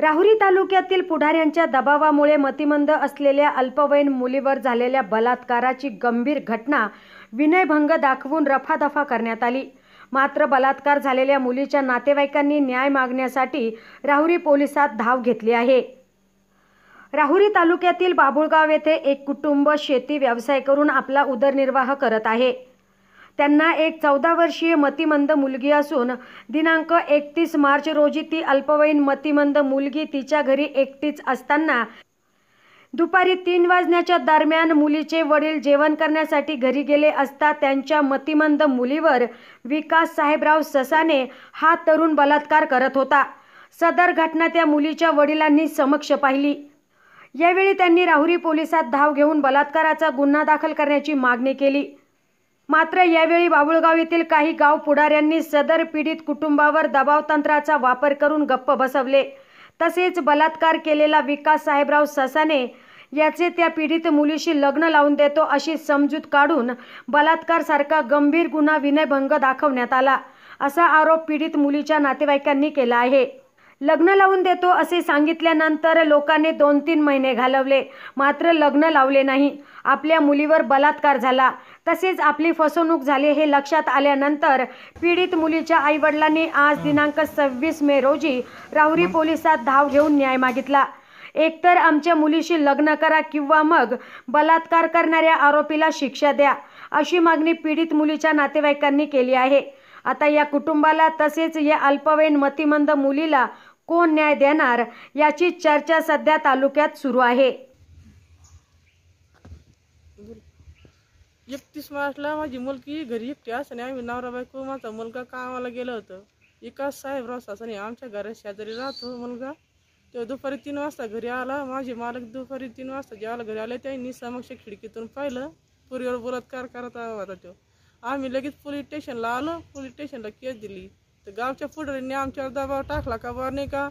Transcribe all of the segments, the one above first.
राहुरी तालुक्यातील पुढाऱ्यांच्या दबावामुळे मतिमंद असलेल्या अल्पवयीन मुलीवर झालेल्या बलात्काराची गंभीर घटना विनयभंग दाखवून रफादफा करण्यात आली मात्र बलात्कार झालेल्या मुलीच्या नातेवाईकांनी न्याय मागण्यासाठी राहुरी पोलिसात धाव घेतली आहे राहुरी तालुक्यातील बाबुळगाव येथे एक कुटुंब शेती व्यवसाय करून आपला उदरनिर्वाह करत आहे त्यांना एक चौदा वर्षीय मतिमंद मुलगी असून दिनांक एकतीस मार्च रोजी ती अल्पवयीन मतिमंद मुलगी तिच्या घरी एकटीच असताना दुपारी तीन वाजण्याच्या दरम्यान मुलीचे वडील जेवण करण्यासाठी घरी गेले असता त्यांच्या मतिमंद मुलीवर विकास साहेबराव ससाने हा तरुण बलात्कार करत होता सदर घटना त्या मुलीच्या वडिलांनी समक्ष पाहिली यावेळी त्यांनी राहुरी पोलिसात धाव घेऊन बलात्काराचा गुन्हा दाखल करण्याची मागणी केली मात्र यावेळी बाबुळगाव येथील काही गाव पुढाऱ्यांनी सदर पीडित कुटुंबावर दबावतंत्राचा वापर करून गप्प बसवले तसेच बलात्कार केलेला विकास साहेबराव ससाने याचे त्या पीडित मुलीशी लग्न लावून देतो अशी समजूत काढून बलात्कारसारखा गंभीर गुन्हा विनयभंग दाखवण्यात आला असा आरोप पीडित मुलीच्या नातेवाईकांनी केला आहे लग्न लावून देतो असे सांगितल्यानंतर लोकांनी दोन तीन महिने घालवले मात्र लग्न लावले नाही आपल्या मुलीवर बलात्कार झाला तसेच आपली फसवणूक झाली हे लक्षात आल्यानंतर पीडित मुलीच्या आईवडिलांनी आज दिनांक सव्वीस मे रोजी राहुरी पोलिसात धाव घेऊन न्याय मागितला एकतर आमच्या मुलीशी लग्न करा किंवा मग बलात्कार करणाऱ्या आरोपीला शिक्षा द्या अशी मागणी पीडित मुलीच्या नातेवाईकांनी केली आहे आता या कुटुंबाला तसेच या अल्पवयीन मतिमंद मुलीला कोण न्याय देणार याची चर्चा सध्या तालुक्यात सुरू आहे एकतीस मार्चला माझी मुलगी घरी एकटी असताना आम्ही नवरा बायको माझा मुलगा कामाला गेलं होतं एका साहेबराव सासने आमच्या घरात शेजारी राहतो मुलगा तो दुपारी तीन वाजता घरी आला माझे मालक दुपारी तीन वाजता जेवायला घरी आले त्यांनी समक्ष खिडकीतून पाहिलं पुरीवर बलात्कार करत होता तो आम्ही लगेच पोलीस स्टेशनला आलो पोलीस स्टेशनला केस दिली तर गावच्या पुढऱ्यांनी आमच्यावर दबाव टाकला का बा नाही का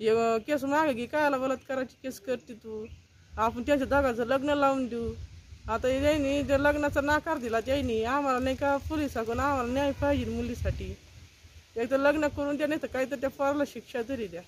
हे केस मागे की कायला बलात्काराची केस करते तू आपण त्याच्या दगाचं लग्न लावून देऊ आता येईनी जे लग्नाचा नाकार दिला जैनी आम्हाला नाही का सांगून आम्हाला न्याय पाहिजे मुलीसाठी एकदा लग्न करून द्या नाही तर काहीतरी त्या पोराला शिक्षा तरी द्या